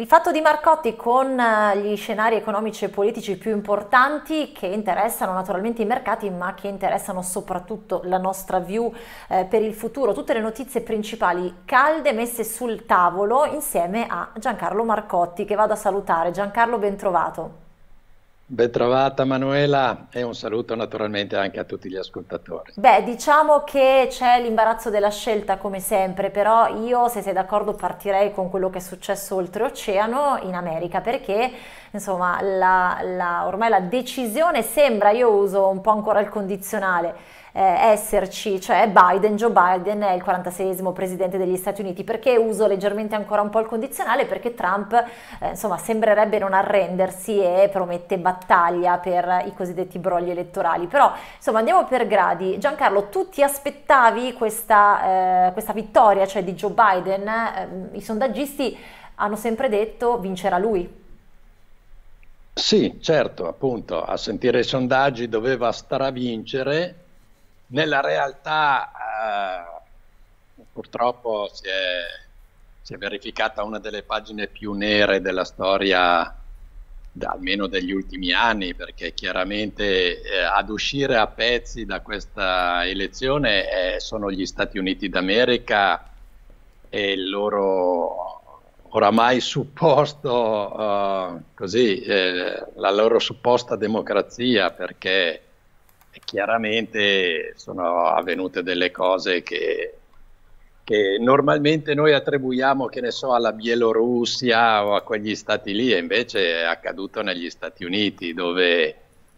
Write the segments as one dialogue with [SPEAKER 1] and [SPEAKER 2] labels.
[SPEAKER 1] Il fatto di Marcotti con eh, gli scenari economici e politici più importanti che interessano naturalmente i mercati ma che interessano soprattutto la nostra view eh, per il futuro, tutte le notizie principali calde messe sul tavolo insieme a Giancarlo Marcotti che vado a salutare. Giancarlo ben trovato.
[SPEAKER 2] Bentrovata Manuela e un saluto naturalmente anche a tutti gli ascoltatori.
[SPEAKER 1] Beh, diciamo che c'è l'imbarazzo della scelta come sempre, però io se sei d'accordo partirei con quello che è successo oltreoceano in America perché insomma la, la, ormai la decisione sembra, io uso un po' ancora il condizionale, eh, esserci, cioè Biden, Joe Biden è il 46esimo presidente degli Stati Uniti, perché uso leggermente ancora un po' il condizionale? Perché Trump eh, insomma sembrerebbe non arrendersi e promette battaglia per i cosiddetti brogli elettorali, però insomma andiamo per gradi. Giancarlo, tu ti aspettavi questa, eh, questa vittoria, cioè di Joe Biden? Ehm, I sondaggisti hanno sempre detto vincerà lui.
[SPEAKER 2] Sì, certo, appunto, a sentire i sondaggi doveva stravincere nella realtà eh, purtroppo si è, si è, verificata una delle pagine più nere della storia da, almeno degli ultimi anni perché chiaramente eh, ad uscire a pezzi da questa elezione eh, sono gli Stati Uniti d'America e il loro oramai supposto uh, così eh, la loro supposta democrazia perché chiaramente sono avvenute delle cose che, che, normalmente noi attribuiamo, che ne so, alla Bielorussia o a quegli stati lì, e invece è accaduto negli Stati Uniti, dove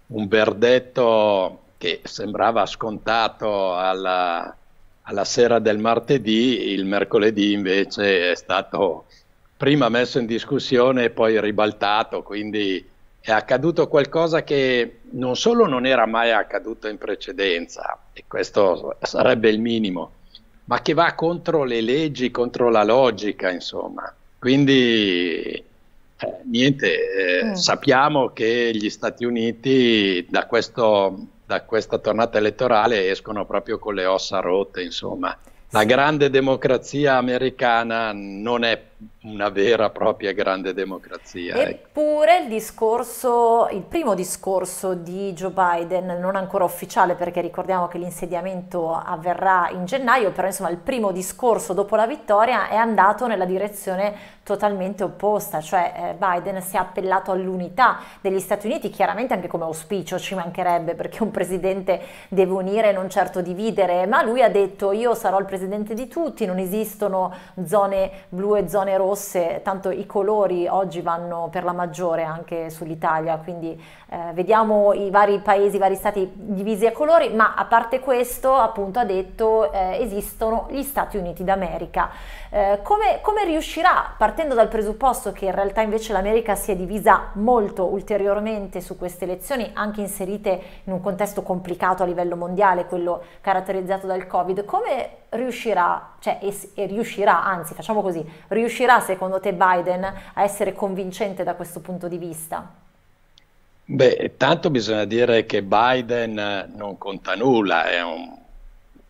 [SPEAKER 2] un verdetto che sembrava scontato alla, alla sera del martedì, il mercoledì invece è stato prima messo in discussione e poi ribaltato, quindi è accaduto qualcosa che non solo non era mai accaduto in precedenza, e questo sarebbe il minimo, ma che va contro le leggi, contro la logica, insomma. Quindi eh, niente, eh, mm. sappiamo che gli Stati Uniti da, questo, da questa tornata elettorale escono proprio con le ossa rotte, insomma. La grande democrazia americana non è una vera e propria grande democrazia. Ecco.
[SPEAKER 1] Eppure il, discorso, il primo discorso di Joe Biden, non ancora ufficiale perché ricordiamo che l'insediamento avverrà in gennaio, però insomma il primo discorso dopo la vittoria è andato nella direzione totalmente opposta, cioè eh, Biden si è appellato all'unità degli Stati Uniti, chiaramente anche come auspicio ci mancherebbe perché un presidente deve unire e non certo dividere, ma lui ha detto io sarò il presidente di tutti, non esistono zone blu e zone zone rosse, tanto i colori oggi vanno per la maggiore anche sull'Italia, quindi eh, vediamo i vari paesi, i vari stati divisi a colori, ma a parte questo appunto ha detto eh, esistono gli Stati Uniti d'America. Eh, come, come riuscirà, partendo dal presupposto che in realtà invece l'America si è divisa molto ulteriormente su queste elezioni, anche inserite in un contesto complicato a livello mondiale, quello caratterizzato dal Covid, come riuscirà, cioè, e, e riuscirà, anzi facciamo così, riuscirà secondo te Biden a essere convincente da questo punto di vista?
[SPEAKER 2] Beh, tanto bisogna dire che Biden non conta nulla, è un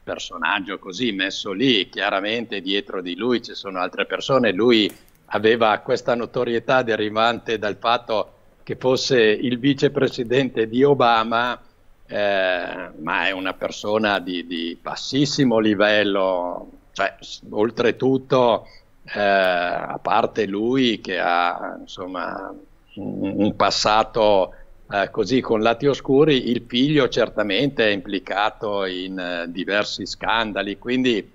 [SPEAKER 2] personaggio così messo lì, chiaramente dietro di lui ci sono altre persone, lui aveva questa notorietà derivante dal fatto che fosse il vicepresidente di Obama, eh, ma è una persona di, di bassissimo livello, cioè, oltretutto, eh, a parte lui che ha insomma, un, un passato eh, così con lati oscuri, il figlio certamente è implicato in eh, diversi scandali, quindi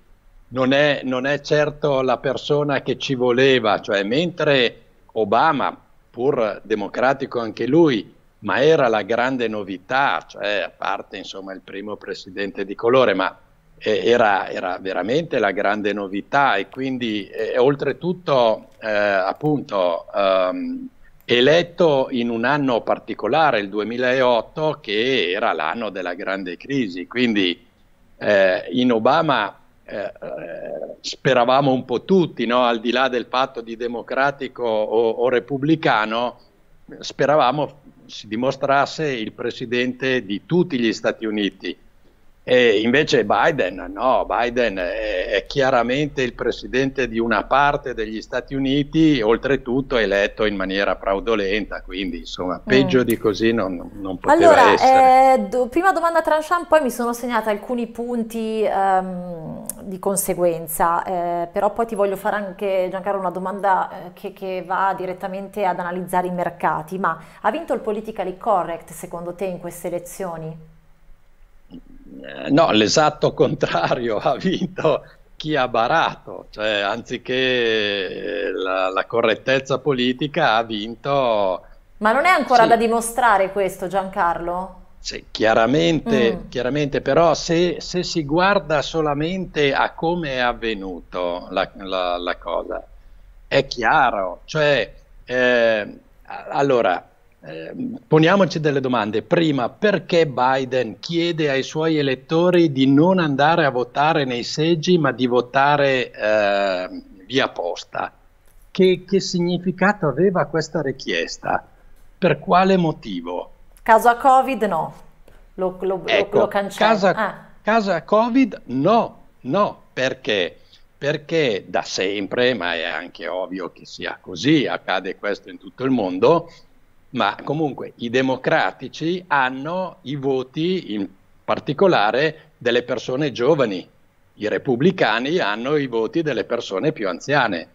[SPEAKER 2] non è, non è, certo la persona che ci voleva, cioè mentre Obama, pur democratico anche lui, ma era la grande novità, cioè a parte insomma il primo presidente di colore, ma eh, era, era, veramente la grande novità e quindi eh, oltretutto eh, appunto ehm, eletto in un anno particolare, il 2008, che era l'anno della grande crisi. Quindi eh, in Obama eh, eh, speravamo un po' tutti, no? al di là del patto di democratico o, o repubblicano, speravamo si dimostrasse il presidente di tutti gli Stati Uniti e invece Biden, no, Biden è, è, chiaramente il presidente di una parte degli Stati Uniti, oltretutto eletto in maniera fraudolenta, quindi insomma mm. peggio mm. di così non, non poteva allora, eh, essere.
[SPEAKER 1] Eh, do, prima domanda a Tranchant, poi mi sono segnata alcuni punti ehm, di conseguenza, eh, però poi ti voglio fare anche Giancarlo una domanda eh, che, che va direttamente ad analizzare i mercati, ma ha vinto il politically correct secondo te in queste elezioni?
[SPEAKER 2] Eh, no, l'esatto contrario, ha vinto chi ha barato, cioè anziché eh, la, la correttezza politica ha vinto...
[SPEAKER 1] Ma non è ancora sì. da dimostrare questo Giancarlo? Sì,
[SPEAKER 2] chiaramente, mm. chiaramente però se, se, si guarda solamente a come è avvenuto la, la, la cosa, è chiaro, cioè eh, allora Ehm, poniamoci delle domande. Prima, perché Biden chiede ai suoi elettori di non andare a votare nei seggi, ma di votare eh, via posta? Che, che significato aveva questa richiesta? Per quale motivo? Caso a Covid no, lo,
[SPEAKER 1] lo, ecco, lo cancella.
[SPEAKER 2] Casa, ah. Covid no, no, perché? Perché da sempre, ma è anche ovvio che sia così, accade questo in tutto il mondo, ma comunque i democratici hanno i voti in particolare delle persone giovani, i repubblicani hanno i voti delle persone più anziane.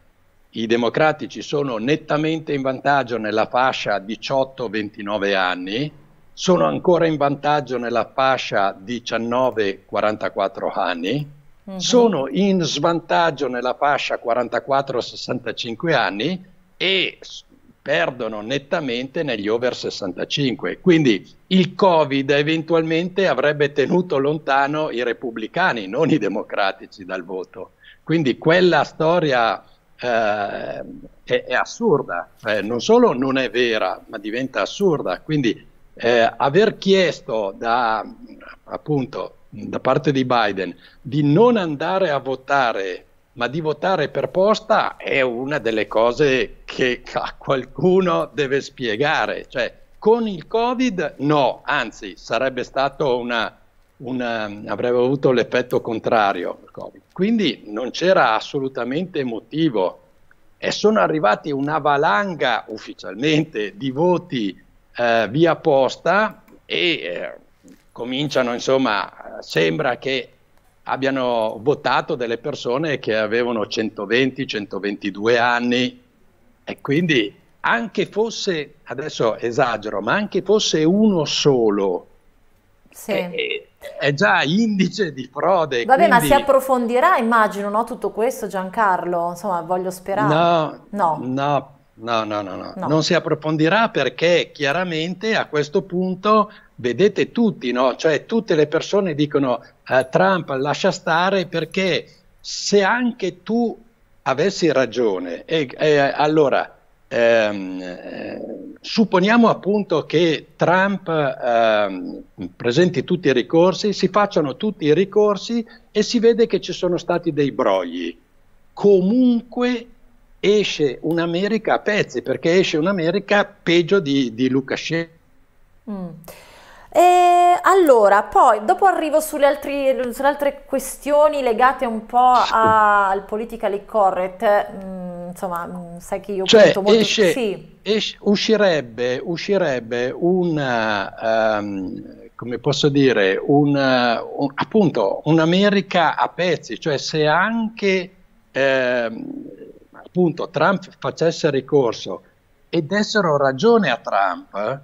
[SPEAKER 2] I democratici sono nettamente in vantaggio nella fascia 18-29 anni, sono ancora in vantaggio nella fascia 19-44 anni, uh-huh. sono in svantaggio nella fascia 44-65 anni e perdono nettamente negli over 65. Quindi il Covid eventualmente avrebbe tenuto lontano i repubblicani, non i democratici dal voto. Quindi quella storia eh, è, è, assurda, eh, non solo non è vera, ma diventa assurda. Quindi eh, aver chiesto da, appunto, da parte di Biden di non andare a votare ma di votare per posta è una delle cose che a qualcuno deve spiegare. Cioè, con il Covid no, anzi, sarebbe stato una, una, avrebbe avuto l'effetto contrario. Quindi non c'era assolutamente motivo. E sono arrivati una valanga ufficialmente di voti eh, via posta e eh, cominciano, insomma, sembra che abbiano votato delle persone che avevano 120-122 anni e quindi anche fosse, adesso esagero, ma anche fosse uno solo, sì. è, eh, è, già indice di frode. Vabbè, quindi... ma si
[SPEAKER 1] approfondirà, immagino, no? tutto questo Giancarlo, insomma, voglio sperare.
[SPEAKER 2] No, no, no. No, no, no, no, no. non si approfondirà perché chiaramente a questo punto vedete tutti, no? cioè tutte le persone dicono eh, Trump lascia stare perché se anche tu avessi ragione, e, e allora ehm, eh, supponiamo appunto che Trump ehm, presenti tutti i ricorsi, si facciano tutti i ricorsi e si vede che ci sono stati dei brogli. Comunque esce un'America a pezzi, perché esce un'America peggio di, di Lukashenko. Mm.
[SPEAKER 1] E allora, poi dopo arrivo sulle, altri, sulle altre questioni legate un po' a, al politically correct. Mm, insomma, mm, sai che io cioè, molto... Esce, sì.
[SPEAKER 2] esce, uscirebbe, uscirebbe una... Um, ehm, come posso dire, una, un, appunto un'America a pezzi, cioè se anche eh, appunto Trump facesse ricorso e dessero ragione a Trump,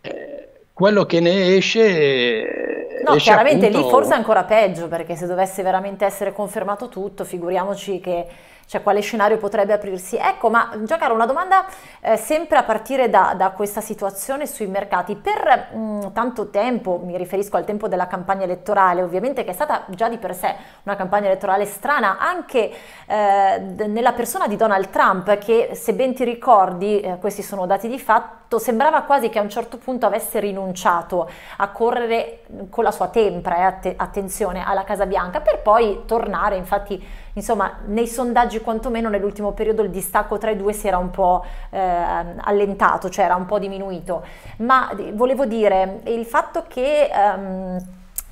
[SPEAKER 2] eh, quello che ne esce... Eh, no, esce chiaramente appunto... lì forse è
[SPEAKER 1] ancora peggio, perché se dovesse veramente essere confermato tutto, figuriamoci che cioè quale scenario potrebbe aprirsi. Ecco, ma Giancarlo, una domanda eh, sempre a partire da, da, questa situazione sui mercati. Per mh, mm, tanto tempo, mi riferisco al tempo della campagna elettorale, ovviamente che è stata già di per sé una campagna elettorale strana, anche eh, nella persona di Donald Trump, che se ben ti ricordi, eh, questi sono dati di fatto, sembrava quasi che a un certo punto avesse rinunciato a correre mm, con la sua tempra, eh, att attenzione, alla Casa Bianca, per poi tornare infatti insomma nei sondaggi quantomeno nell'ultimo periodo il distacco tra i due si era un po' eh, allentato, cioè era un po' diminuito, ma volevo dire il fatto che... Um,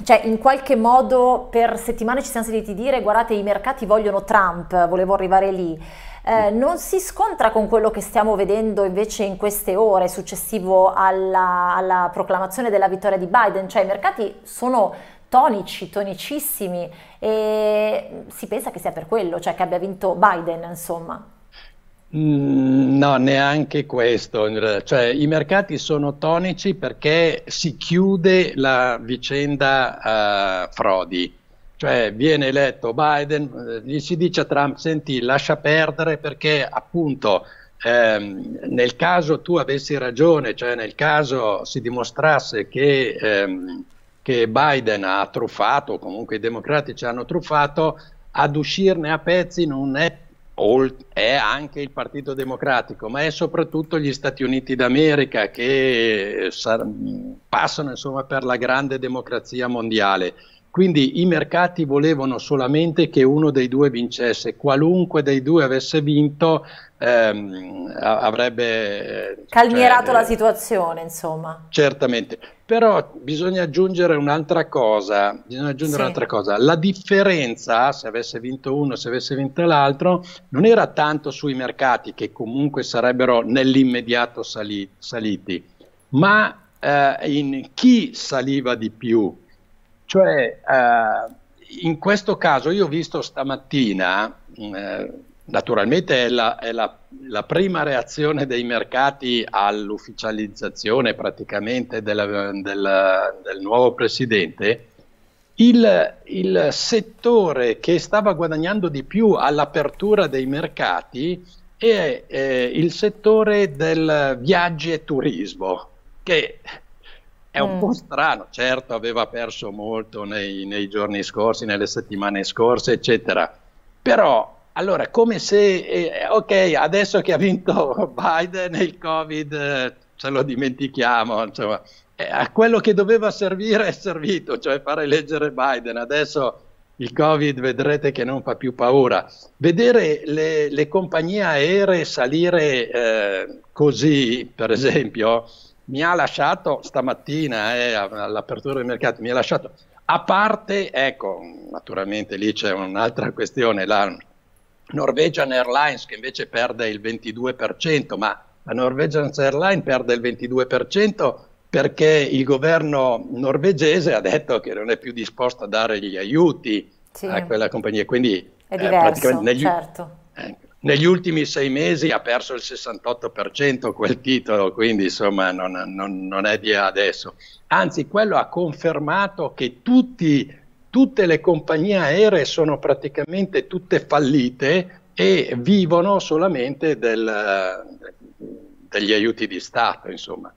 [SPEAKER 1] cioè in qualche modo per settimane ci siamo sentiti dire guardate i mercati vogliono Trump, volevo arrivare lì. Eh, non si scontra con quello che stiamo vedendo invece in queste ore successivo alla, alla proclamazione della vittoria di Biden, cioè i mercati sono tonici, tonicissimi, e si pensa che sia per quello, cioè che abbia vinto Biden, insomma.
[SPEAKER 2] Mm, no, neanche questo. Cioè, I mercati sono tonici perché si chiude la vicenda uh, frodi. Cioè viene eletto Biden, eh, gli si dice a Trump, senti, lascia perdere perché appunto ehm, nel caso tu avessi ragione, cioè nel caso si dimostrasse che ehm, che Biden ha truffato, o comunque i democratici hanno truffato, ad uscirne a pezzi non è, è anche il Partito Democratico, ma è soprattutto gli Stati Uniti d'America che eh, passano insomma, per la grande democrazia mondiale. Quindi i mercati volevano solamente che uno dei due vincesse, qualunque dei due avesse vinto ehm, avrebbe... Eh, Calmierato cioè, la eh,
[SPEAKER 1] situazione, insomma.
[SPEAKER 2] Certamente. Però bisogna aggiungere un'altra cosa, bisogna aggiungere sì. un'altra cosa. La differenza, se avesse vinto uno, se avesse vinto l'altro, non era tanto sui mercati che comunque sarebbero nell'immediato sali- saliti, ma eh, in chi saliva di più. Cioè, eh, in questo caso io ho visto stamattina... Eh, Naturalmente è, la, è la, la, prima reazione dei mercati all'ufficializzazione praticamente della, della, del nuovo presidente. Il, il, settore che stava guadagnando di più all'apertura dei mercati è, è il settore del viaggi e turismo, che è un mm. po' strano, certo aveva perso molto nei, nei giorni scorsi, nelle settimane scorse, eccetera, però allora, come se, eh, ok, adesso che ha vinto Biden il Covid eh, ce lo dimentichiamo, insomma, eh, a quello che doveva servire è servito, cioè fare leggere Biden. Adesso il Covid vedrete che non fa più paura. Vedere le, le compagnie aeree salire eh, così, per esempio, mi ha lasciato stamattina eh, all'apertura dei mercati, mi ha lasciato, a parte, ecco, naturalmente lì c'è un'altra questione, la, Norwegian Airlines che invece perde il 22%, ma la Norwegian Airlines perde il 22% perché il governo norvegese ha detto che non è più disposto a dare gli aiuti sì. a quella compagnia. Quindi è eh, diverso, eh, negli, certo. eh, negli, ultimi sei mesi ha perso il 68% quel titolo, quindi insomma non, non, non è di adesso. Anzi, quello ha confermato che tutti tutte le compagnie aeree sono praticamente tutte fallite e vivono solamente del, degli aiuti di Stato, insomma.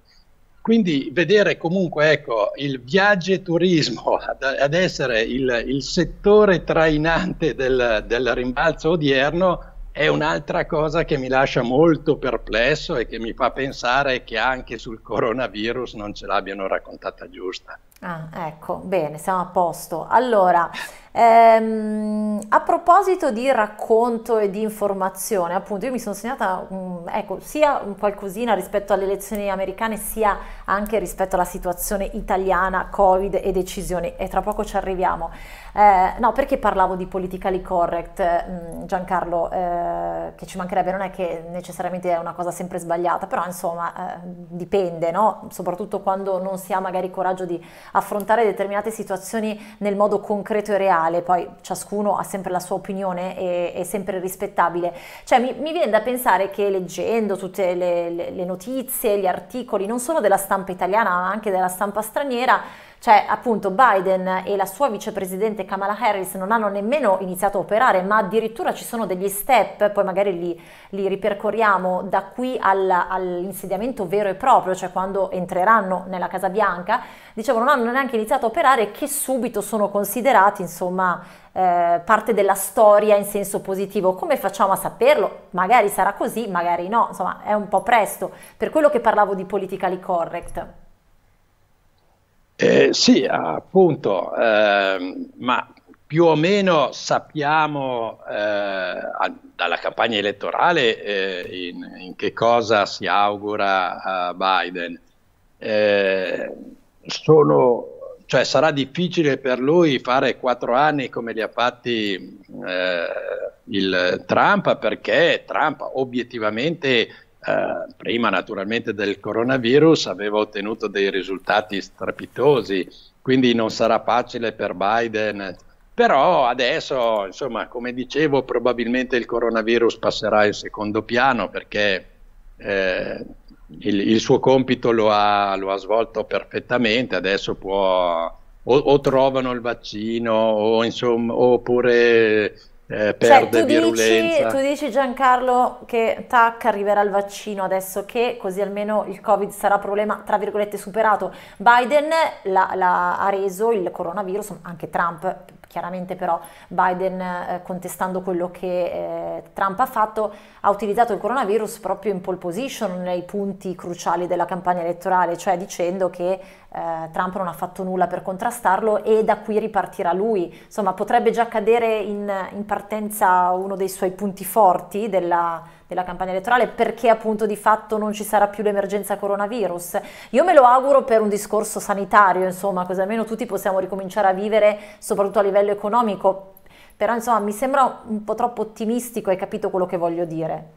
[SPEAKER 2] Quindi vedere comunque ecco, il viaggio e turismo ad, ad essere il, il, settore trainante del, del rimbalzo odierno è un'altra cosa che mi lascia molto perplesso e che mi fa pensare che anche sul coronavirus non ce l'abbiano raccontata giusta.
[SPEAKER 1] Ah, ecco, bene, siamo a posto. Allora, ehm, a proposito di racconto e di informazione, appunto, io mi sono segnata, um, ecco, sia un qualcosina rispetto alle elezioni americane, sia anche rispetto alla situazione italiana, Covid e decisioni, e tra poco ci arriviamo. Eh, no, perché parlavo di politically correct, mm, Giancarlo, eh, che ci mancherebbe, non è che necessariamente è una cosa sempre sbagliata, però insomma eh, dipende, no? Soprattutto quando non si ha magari coraggio di affrontare determinate situazioni nel modo concreto e reale, poi ciascuno ha sempre la sua opinione e è sempre rispettabile. Cioè mi, mi viene da pensare che leggendo tutte le, le, le notizie, gli articoli, non solo della stampa italiana ma anche della stampa straniera, cioè appunto Biden e la sua vicepresidente Kamala Harris non hanno nemmeno iniziato a operare, ma addirittura ci sono degli step, poi magari li, li ripercorriamo da qui alla, all'insediamento vero e proprio, cioè quando entreranno nella Casa Bianca, dicevo non hanno neanche iniziato a operare che subito sono considerati insomma eh, parte della storia in senso positivo. Come facciamo a saperlo? Magari sarà così, magari no, insomma è un po' presto, per quello che parlavo di politically correct.
[SPEAKER 2] Eh, sì, appunto, eh, ma più o meno sappiamo eh, a, dalla campagna elettorale eh, in, in, che cosa si augura Biden. Eh, sono, cioè, sarà difficile per lui fare quattro anni come li ha fatti eh, il Trump perché Trump obiettivamente eh, prima naturalmente del coronavirus, aveva ottenuto dei risultati strepitosi, quindi non sarà facile per Biden. Però adesso, insomma, come dicevo, probabilmente il coronavirus passerà in secondo piano perché eh, il, il, suo compito lo ha, lo ha, svolto perfettamente, adesso può o, o trovano il vaccino o, insomma, oppure eh, cioè, perde cioè, tu virulenza. Dici, tu
[SPEAKER 1] dici Giancarlo che tac arriverà il vaccino adesso che così almeno il covid sarà problema tra virgolette superato. Biden la, la, ha reso il coronavirus, anche Trump chiaramente però Biden eh, contestando quello che eh, Trump ha fatto ha utilizzato il coronavirus proprio in pole position nei punti cruciali della campagna elettorale, cioè dicendo che eh, Trump non ha fatto nulla per contrastarlo e da qui ripartirà lui. Insomma, potrebbe già cadere in, in partenza uno dei suoi punti forti della, della campagna elettorale perché appunto di fatto non ci sarà più l'emergenza coronavirus. Io me lo auguro per un discorso sanitario, insomma, così almeno tutti possiamo ricominciare a vivere, soprattutto a livello economico. Però insomma mi sembra un po' troppo ottimistico, hai capito quello che voglio dire.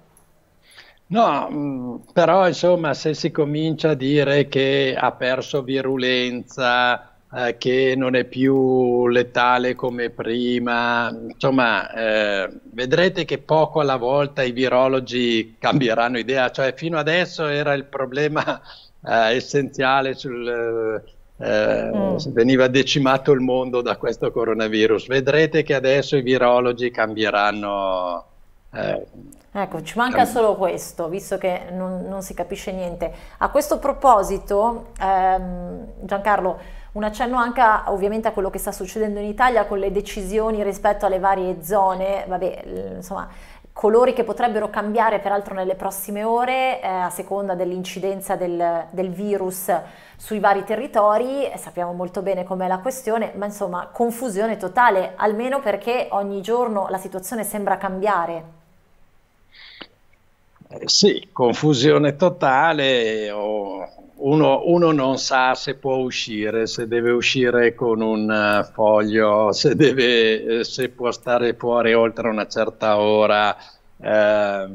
[SPEAKER 2] No, mm, però insomma se si comincia a dire che ha perso virulenza, eh, che non è più letale come prima, insomma eh, vedrete che poco alla volta i virologi cambieranno idea, cioè fino adesso era il problema eh, essenziale sul... Eh, eh, mm. Veniva decimato il mondo da questo coronavirus. Vedrete che adesso i virologi cambieranno eh,
[SPEAKER 1] Ecco, ci manca solo questo, visto che non, non si capisce niente. A questo proposito, ehm, Giancarlo, un accenno anche a, ovviamente a quello che sta succedendo in Italia con le decisioni rispetto alle varie zone, vabbè, insomma, colori che potrebbero cambiare peraltro nelle prossime ore eh, a seconda dell'incidenza del, del virus sui vari territori, eh, sappiamo molto bene com'è la questione, ma insomma confusione totale, almeno perché ogni giorno la situazione sembra cambiare.
[SPEAKER 2] Eh, sì, confusione totale. Uno, uno, non sa se può uscire, se deve uscire con un eh, foglio, se, deve, eh, se può stare fuori oltre una certa ora. Eh,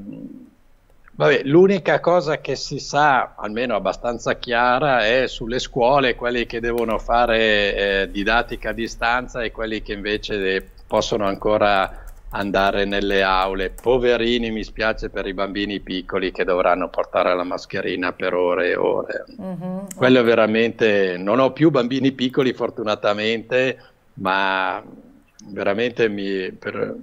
[SPEAKER 2] vabbè, l'unica cosa che si sa, almeno abbastanza chiara, è sulle scuole, quelli che devono fare eh, didattica a distanza e quelli che invece possono ancora andare nelle aule. Poverini, mi spiace per i bambini piccoli che dovranno portare la mascherina per ore e ore. Mm-hmm. Quello veramente, non ho più bambini piccoli fortunatamente, ma veramente mi, per,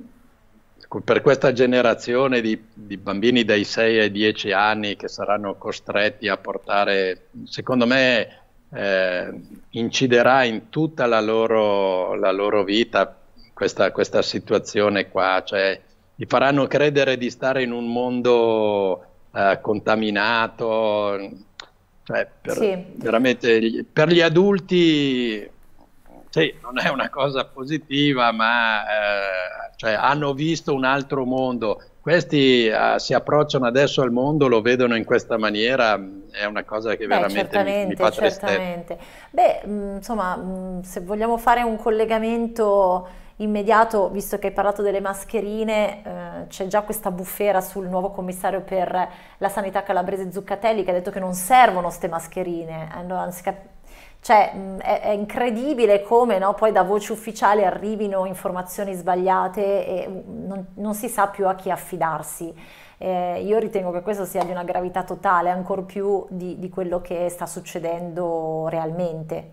[SPEAKER 2] per, questa generazione di, di bambini dai 6 ai 10 anni che saranno costretti a portare, secondo me... Eh, inciderà in tutta la loro, la loro vita questa, questa situazione qua, cioè ti faranno credere di stare in un mondo eh, contaminato, cioè, per, sì. veramente per gli adulti sì, non è una cosa positiva, ma eh, cioè, hanno visto un altro mondo. Questi eh, si approcciano adesso al mondo, lo vedono in questa maniera, è una cosa che Beh, veramente mi, mi fa certamente.
[SPEAKER 1] Beh, mh, mm, insomma, mh, mm, se vogliamo fare un collegamento immediato, visto che hai parlato delle mascherine, eh, c'è già questa bufera sul nuovo commissario per la sanità calabrese Zuccatelli che ha detto che non servono queste mascherine. Allora, cioè, mm, è, è, incredibile come no, poi da voci ufficiali arrivino informazioni sbagliate e mm, non, non si sa più a chi affidarsi. Eh, io ritengo che questo sia di una gravità totale, ancor più di, di quello che sta succedendo realmente.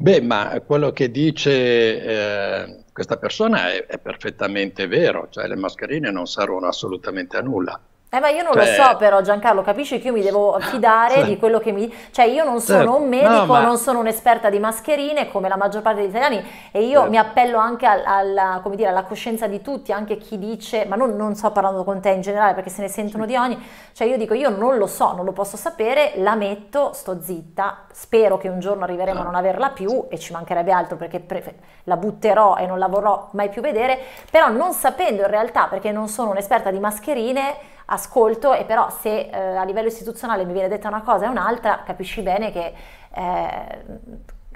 [SPEAKER 2] Beh, ma quello che dice eh, questa persona è, è perfettamente vero, cioè le mascherine non servono assolutamente a nulla.
[SPEAKER 1] Eh ma io non cioè... lo so però Giancarlo, capisci che io mi devo fidare cioè... di quello che mi... Cioè io non sono un medico, no, ma... non sono un'esperta di mascherine come la maggior parte degli italiani e io eh. mi appello anche al, alla, dire, alla coscienza di tutti, anche chi dice, ma non, non, sto parlando con te in generale perché se ne sentono sì. di ogni, cioè io dico io non lo so, non lo posso sapere, la metto, sto zitta, spero che un giorno arriveremo no. a non ah. averla più e ci mancherebbe altro perché pre- la butterò e non la vorrò mai più vedere, però non sapendo in realtà perché non sono un'esperta di mascherine ascolto e però se eh, a livello istituzionale mi viene detta una cosa e un'altra, capisci bene che eh,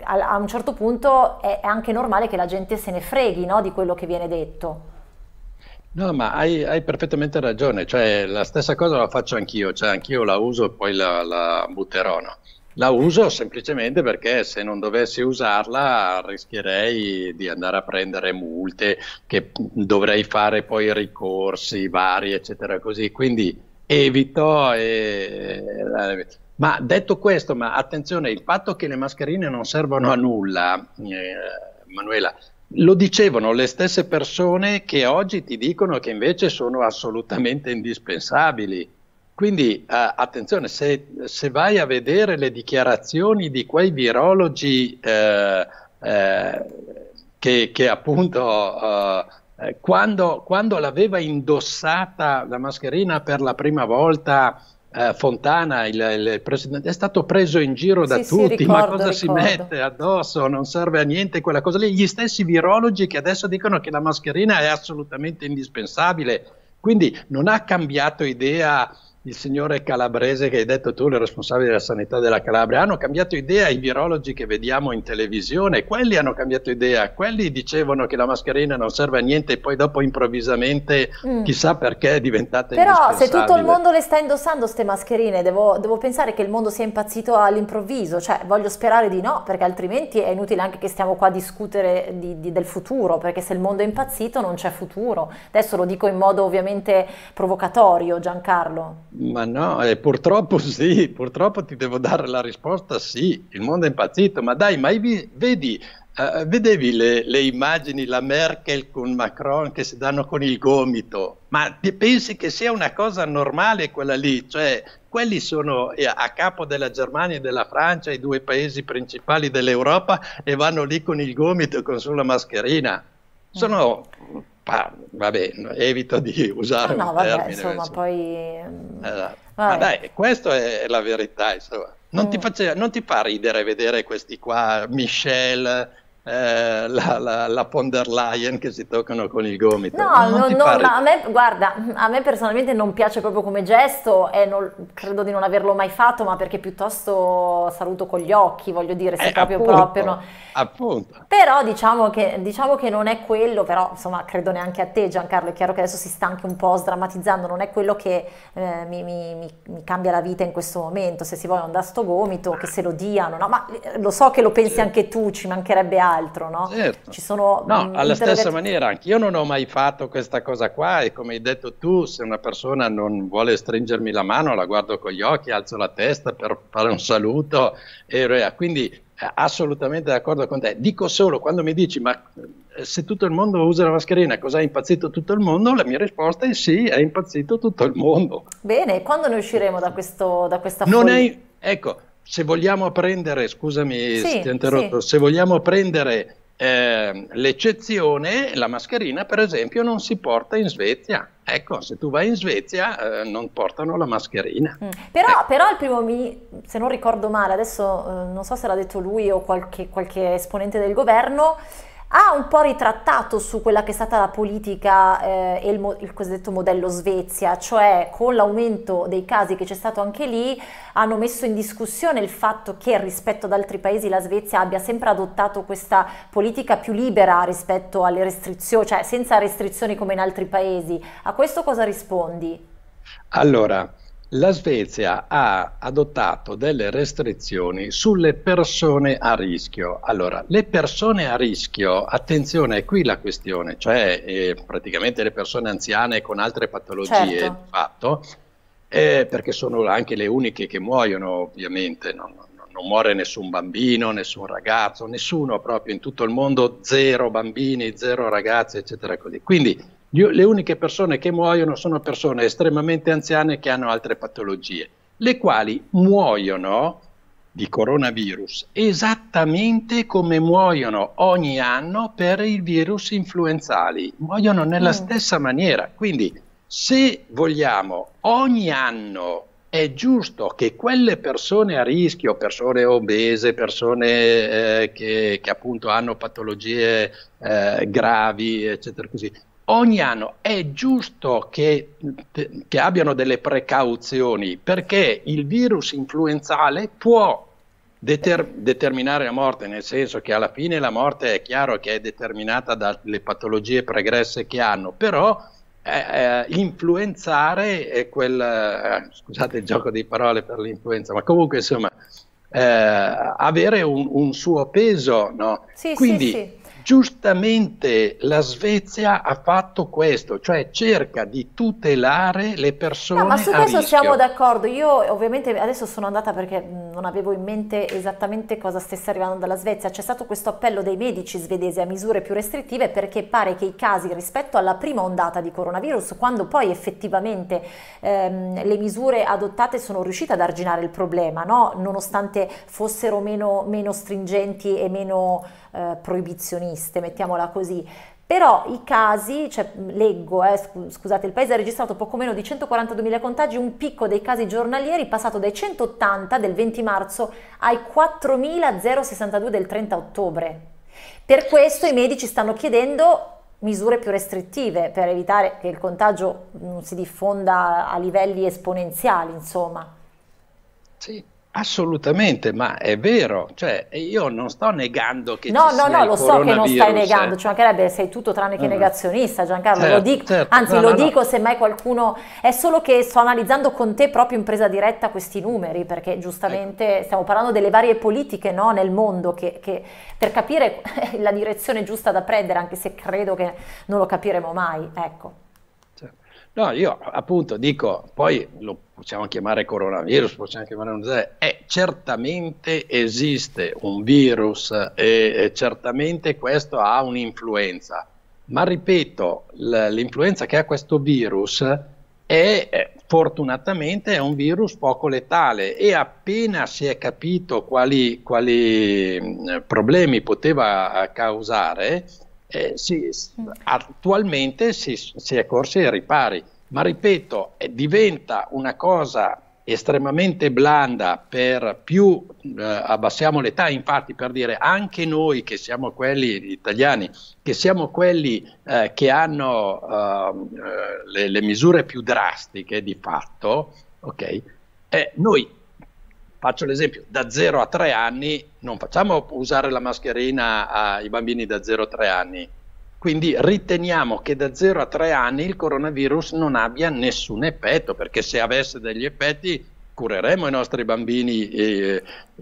[SPEAKER 1] a, un certo punto è, anche normale che la gente se ne freghi no, di quello che viene detto.
[SPEAKER 2] No, ma hai, hai, perfettamente ragione, cioè la stessa cosa la faccio anch'io, cioè anch'io la uso e poi la, la butterò, no? La uso semplicemente perché se non dovessi usarla rischierei di andare a prendere multe, che dovrei fare poi ricorsi vari, eccetera, così. Quindi evito. E... Ma detto questo, ma attenzione, il fatto che le mascherine non servono a nulla, eh, Manuela, lo dicevano le stesse persone che oggi ti dicono che invece sono assolutamente indispensabili quindi eh, attenzione, se, se, vai a vedere le dichiarazioni di quei virologi eh, eh, che, che, appunto eh, eh, quando, quando, l'aveva indossata la mascherina per la prima volta eh, Fontana, il, il, presidente, è stato preso in giro da sì, tutti, sì, ricordo, ma cosa ricordo. si mette addosso? Non serve a niente quella cosa lì. Gli stessi virologi che adesso dicono che la mascherina è assolutamente indispensabile. Quindi non ha cambiato idea il signore calabrese che hai detto tu, il responsabile della sanità della Calabria, hanno cambiato idea i virologi che vediamo in televisione, quelli hanno cambiato idea, quelli dicevano che la mascherina non serve a niente e poi dopo improvvisamente mm. chissà perché è diventata Però se tutto il mondo
[SPEAKER 1] le sta indossando queste mascherine, devo, devo, pensare che il mondo sia impazzito all'improvviso, cioè voglio sperare di no, perché altrimenti è inutile anche che stiamo qua a discutere di, di, del futuro, perché se il mondo è impazzito non c'è futuro. Adesso lo dico in modo ovviamente provocatorio, Giancarlo.
[SPEAKER 2] Ma no, eh, purtroppo sì, purtroppo ti devo dare la risposta sì, il mondo è impazzito, ma dai, mai vi, vedi, uh, vedevi le, le, immagini, la Merkel con Macron che si danno con il gomito, ma ti pensi che sia una cosa normale quella lì? Cioè, quelli sono eh, a capo della Germania e della Francia, i due paesi principali dell'Europa, e vanno lì con il gomito e con sulla mascherina. Sono mm. Ah, vabbè, evito di usare ah, no, no, vabbè, termine, insomma, poi... Allora, esatto. mm, ma dai, questa è la verità, insomma. Non, mm. ti face... non, ti fa ridere vedere questi qua, Michel, eh, la, la, la, von der Leyen che si toccano con il gomito. No, no, no a
[SPEAKER 1] me, guarda, a me personalmente non piace proprio come gesto e non, credo di non averlo mai fatto, ma perché piuttosto saluto con gli occhi, voglio dire, se eh, proprio appunto, proprio. No.
[SPEAKER 2] Appunto.
[SPEAKER 1] Però diciamo che, diciamo che, non è quello, però insomma credo neanche a te Giancarlo, è chiaro che adesso si sta anche un po' sdrammatizzando, non è quello che eh, mi, mi, mi, mi, cambia la vita in questo momento, se si vuole un dasto gomito, che se lo diano, no? ma lo so che lo pensi anche tu, ci mancherebbe altro dell'altro, no? Certo. Ci Sono, no mh, mm, alla stessa
[SPEAKER 2] maniera, anch'io non ho mai fatto questa cosa qua e come hai detto tu, se una persona non vuole stringermi la mano, la guardo con gli occhi, alzo la testa per fare un saluto, e, quindi eh, assolutamente d'accordo con te. Dico solo quando mi dici ma eh, se tutto il mondo usa la mascherina, cos'è impazzito tutto il mondo? La mia risposta è sì, è impazzito tutto il mondo.
[SPEAKER 1] Bene, quando ne usciremo da, questo, da questa non follia?
[SPEAKER 2] È, ecco, se vogliamo prendere, scusami, sì, ti ho interrotto, sì. se vogliamo prendere eh, l'eccezione, la mascherina per esempio non si porta in Svezia. Ecco, se tu vai in Svezia eh, non portano la mascherina. Mm.
[SPEAKER 1] Però, eh. però, il primo, ministro, se non ricordo male, adesso eh, non so se l'ha detto lui o qualche, qualche esponente del governo, ha un po' ritrattato su quella che è stata la politica eh, e il, il, cosiddetto modello Svezia, cioè con l'aumento dei casi che c'è stato anche lì, hanno messo in discussione il fatto che rispetto ad altri paesi la Svezia abbia sempre adottato questa politica più libera rispetto alle restrizioni, cioè senza restrizioni come in altri paesi. A questo cosa rispondi?
[SPEAKER 2] Allora, la Svezia ha adottato delle restrizioni sulle persone a rischio. Allora, le persone a rischio, attenzione, è qui la questione, cioè eh, praticamente le persone anziane con altre patologie, certo. di fatto, eh, perché sono anche le uniche che muoiono ovviamente, non, non, non muore nessun bambino, nessun ragazzo, nessuno proprio in tutto il mondo, zero bambini, zero ragazzi, eccetera così. Quindi le uniche persone che muoiono sono persone estremamente anziane che hanno altre patologie, le quali muoiono di coronavirus esattamente come muoiono ogni anno per i virus influenzali, muoiono nella mm. stessa maniera. Quindi se vogliamo ogni anno è giusto che quelle persone a rischio, persone obese, persone eh, che, che, appunto hanno patologie eh, gravi, eccetera, così, ogni anno è giusto che, che abbiano delle precauzioni perché il virus influenzale può Deter- determinare la morte, nel senso che alla fine la morte è chiaro che è determinata dalle patologie pregresse che hanno, però eh, eh influenzare quel, eh, scusate il gioco di parole per l'influenza, ma comunque insomma eh, avere un, un, suo peso, no? Sì, Quindi, sì, sì. Giustamente la Svezia ha fatto questo, cioè cerca di tutelare le persone. No, ma su questo rischio. siamo
[SPEAKER 1] d'accordo. Io ovviamente adesso sono andata perché mm, non avevo in mente esattamente cosa stesse arrivando dalla Svezia. C'è stato questo appello dei medici svedesi a misure più restrittive perché pare che i casi rispetto alla prima ondata di coronavirus, quando poi effettivamente ehm, le misure adottate sono riuscite ad arginare il problema, no? nonostante fossero meno, meno stringenti e meno eh, proibizioniste, mettiamola così. Però i casi, cioè, leggo, eh, scusate, il paese ha registrato poco meno di 142.000 contagi, un picco dei casi giornalieri passato dai 180 del 20 marzo ai 4.062 del 30 ottobre. Per questo i medici stanno chiedendo misure più restrittive per evitare che il contagio non mm, si diffonda a livelli esponenziali, insomma. Sì,
[SPEAKER 2] Assolutamente, ma è vero, cioè io non sto negando che no, no, no, lo so che non stai eh. negando, ci
[SPEAKER 1] mancherebbe, sei tutto tranne che eh. negazionista Giancarlo, certo, lo dico, certo. anzi no, lo no, dico no. mai qualcuno, è solo che sto analizzando con te proprio in presa diretta questi numeri, perché giustamente ecco. stiamo parlando delle varie politiche no, nel mondo, che, che per capire la direzione giusta da prendere, anche se credo che non lo capiremo mai, ecco.
[SPEAKER 2] Certo. No, io appunto dico, poi lo possiamo chiamare coronavirus, possiamo chiamare un zè, eh, certamente esiste un virus e certamente questo ha un'influenza, ma ripeto, l'influenza che ha questo virus è eh, fortunatamente è un virus poco letale e appena si è capito quali, quali problemi poteva eh, causare, eh, si, mm. attualmente si, si è corsi ai ripari ma ripeto, eh, diventa una cosa estremamente blanda per più eh, abbassiamo l'età, infatti per dire anche noi che siamo quelli italiani, che siamo quelli eh, che hanno ehm, eh, le, le, misure più drastiche di fatto, ok? Eh, noi faccio l'esempio, da 0 a 3 anni non facciamo usare la mascherina ai bambini da 0 a 3 anni, quindi riteniamo che da 0 a 3 anni il coronavirus non abbia nessun effetto, perché se avesse degli effetti cureremo i nostri bambini. E, eh,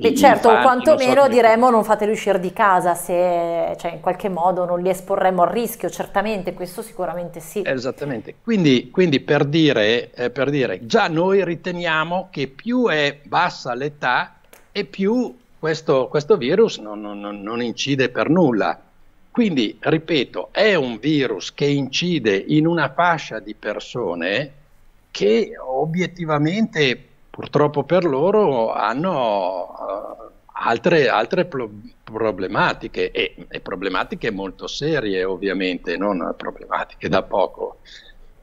[SPEAKER 2] e certo, infanti, quantomeno so diremmo
[SPEAKER 1] non fateli uscire di casa se cioè, in qualche modo non li esporremo al rischio, certamente, questo sicuramente sì. Esattamente,
[SPEAKER 2] quindi, quindi per, dire, eh, per dire, già noi riteniamo che più è bassa l'età e più questo, questo virus non, non, non incide per nulla. Quindi, ripeto, è un virus che incide in una fascia di persone che obiettivamente, purtroppo per loro, hanno... Uh, Altre, altre, problematiche e, e, problematiche molto serie ovviamente, non problematiche da poco.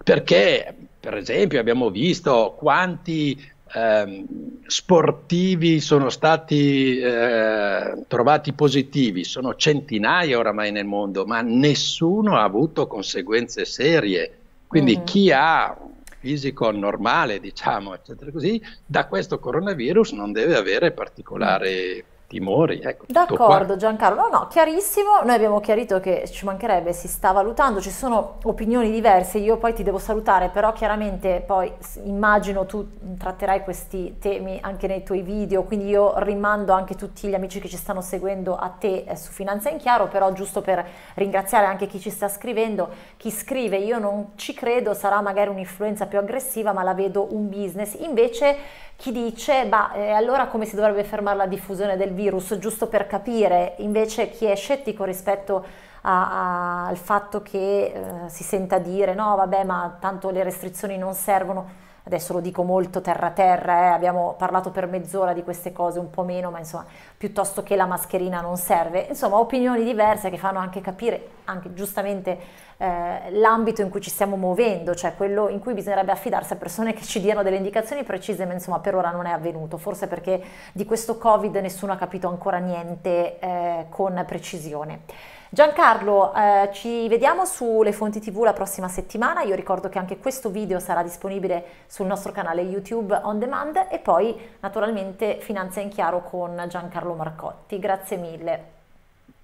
[SPEAKER 2] Perché, per esempio, abbiamo visto quanti eh, sportivi sono stati eh, trovati positivi, sono centinaia oramai nel mondo, ma nessuno ha avuto conseguenze serie. Quindi mm chi ha un fisico normale, diciamo, eccetera, così, da questo coronavirus non deve avere particolari mm timori. Ecco, D'accordo
[SPEAKER 1] Giancarlo, no no, chiarissimo, noi abbiamo chiarito che ci mancherebbe, si sta valutando, ci sono opinioni diverse, io poi ti devo salutare, però chiaramente poi immagino tu tratterai questi temi anche nei tuoi video, quindi io rimando anche tutti gli amici che ci stanno seguendo a te eh, su Finanza in Chiaro, però giusto per ringraziare anche chi ci sta scrivendo, chi scrive io non ci credo, sarà magari un'influenza più aggressiva, ma la vedo un business, invece chi dice, ma eh, allora come si dovrebbe fermare la diffusione del virus, giusto per capire, invece chi è scettico rispetto a, a, al fatto che eh, si senta dire no, vabbè, ma tanto le restrizioni non servono, adesso lo dico molto terra terra, eh, abbiamo parlato per mezz'ora di queste cose, un po' meno, ma insomma, piuttosto che la mascherina non serve, insomma, opinioni diverse che fanno anche capire, anche giustamente, eh, l'ambito in cui ci stiamo muovendo, cioè quello in cui bisognerebbe affidarsi a persone che ci diano delle indicazioni precise, ma insomma, per ora non è avvenuto, forse perché di questo Covid nessuno ha capito ancora niente eh, con precisione. Giancarlo, eh, ci vediamo sulle fonti TV la prossima settimana. Io ricordo che anche questo video sarà disponibile sul nostro canale YouTube On Demand e poi naturalmente Finanza in Chiaro con Giancarlo
[SPEAKER 2] Marcotti.
[SPEAKER 1] Grazie mille.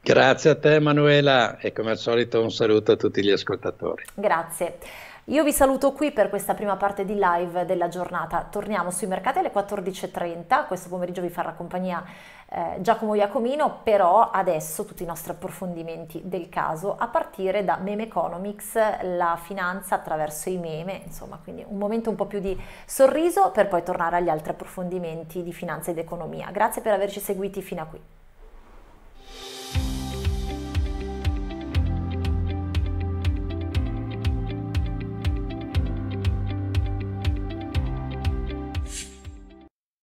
[SPEAKER 2] Grazie a te Manuela e come al solito un saluto a tutti gli ascoltatori.
[SPEAKER 1] Grazie. Io vi saluto qui per questa prima parte di live della giornata. Torniamo sui mercati alle 14.30. Questo pomeriggio vi farà compagnia eh, Giacomo Iacomino, però adesso tutti i nostri approfondimenti del caso a partire da Meme Economics, la finanza attraverso i meme, insomma, quindi un momento un po' più di sorriso per poi tornare agli altri approfondimenti di finanza ed economia. Grazie per averci seguiti fino a qui.